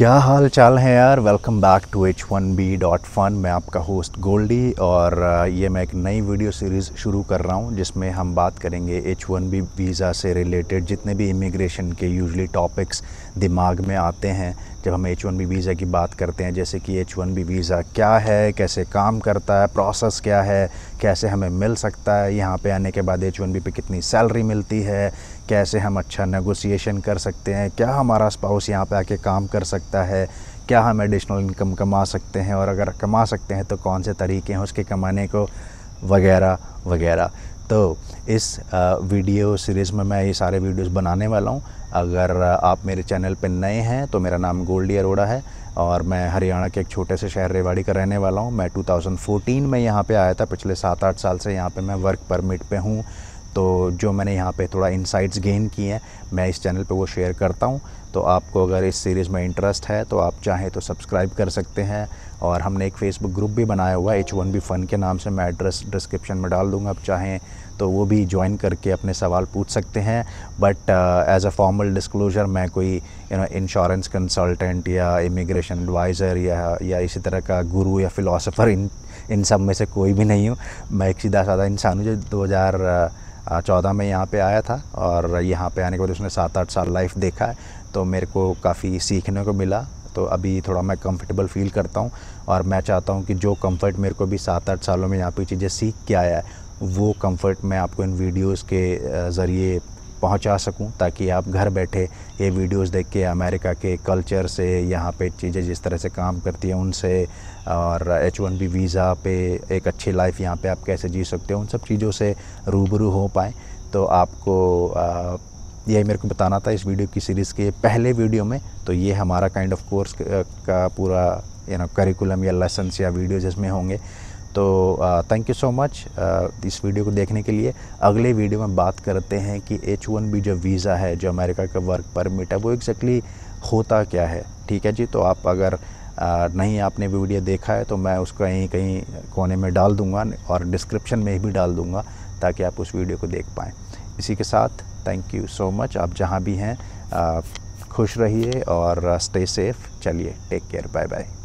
क्या हाल चाल है यार welcome back to H one B dot fun मैं आपका होस्ट गोल्डी और ये मैं एक नई वीडियो सीरीज़ शुरू कर रहा हूँ जिसमें हम बात करेंगे एच वन बी वीज़ा से रिलेटेड जितने भी इमिग्रेशन के यूजली टॉपिक्स दिमाग में आते हैं जब हम एच वन बी वीज़ा की बात करते हैं जैसे कि एच वन बी वीज़ा क्या है कैसे काम करता है प्रोसेस क्या है कैसे हमें मिल सकता है यहाँ पे आने के बाद एच वन बी पे कितनी सैलरी मिलती है कैसे हम अच्छा नेगोशिएशन कर सकते हैं क्या हमारा स्पाउस यहाँ पे आके काम कर सकता है क्या हम एडिशनल इनकम कमा सकते हैं और अगर कमा सकते हैं तो कौन से तरीके हैं उसके कमाने को वगैरह वगैरह तो इस वीडियो सीरीज़ में मैं ये सारे वीडियोस बनाने वाला हूँ अगर आप मेरे चैनल पर नए हैं तो मेरा नाम गोल्डी अरोड़ा है और मैं हरियाणा के एक छोटे से शहर रेवाड़ी का रहने वाला हूँ मैं 2014 में यहाँ पे आया था पिछले सात आठ साल से यहाँ पे मैं वर्क परमिट पे हूँ तो जो मैंने यहाँ पे थोड़ा इंसाइट्स गेन किए हैं मैं इस चैनल पे वो शेयर करता हूँ तो आपको अगर इस सीरीज़ में इंटरेस्ट है तो आप चाहें तो सब्सक्राइब कर सकते हैं और हमने एक फ़ेसबुक ग्रुप भी बनाया हुआ है एच वन बी फ़न के नाम से मैं एड्रेस डिस्क्रिप्शन में डाल दूँगा आप चाहें तो वो भी ज्वाइन करके अपने सवाल पूछ सकते हैं but as a formal disclosure मैं कोई यू नो इंश्योरेंस कंसल्टेंट या इमिग्रेशन एडवाइज़र या या इसी तरह का गुरु या फ़िलासफ़र इन इन सब में से कोई भी नहीं हूँ मैं एक सीधा साधा इंसान हूँ जो दो हज़ार uh, चौदह में यहाँ पे आया था और यहाँ पे आने के बाद उसने सात आठ साल लाइफ देखा है तो मेरे को काफ़ी सीखने को मिला तो अभी थोड़ा मैं कंफर्टेबल फील करता हूँ और मैं चाहता हूँ कि जो कंफर्ट मेरे को भी सात आठ सालों में यहाँ पे चीज़ें सीख के आया है वो कंफर्ट मैं आपको इन वीडियोस के ज़रिए पहुंचा सकूं ताकि आप घर बैठे ये वीडियोस देख के अमेरिका के कल्चर से यहाँ पे चीज़ें जिस तरह से काम करती हैं उनसे और एच वन बी वीज़ा पे एक अच्छी लाइफ यहाँ पे आप कैसे जी सकते हो उन सब चीज़ों से रूबरू हो पाएँ तो आपको ये यही मेरे को बताना था इस वीडियो की सीरीज़ के पहले वीडियो में तो ये हमारा काइंड ऑफ कोर्स का पूरा यू नो करिकुलम या लेसन या वीडियोज इसमें होंगे तो थैंक यू सो मच इस वीडियो को देखने के लिए अगले वीडियो में बात करते हैं कि एच वन बी जो वीज़ा है जो अमेरिका का वर्क परमिट है वो एग्जैक्टली होता क्या है ठीक है जी तो आप अगर आ, नहीं आपने वीडियो देखा है तो मैं उसको कहीं कहीं कोने में डाल दूँगा और डिस्क्रिप्शन में भी डाल दूँगा ताकि आप उस वीडियो को देख पाएँ इसी के साथ थैंक यू सो मच आप जहाँ भी हैं खुश रहिए और स्टे सेफ चलिए टेक केयर बाय बाय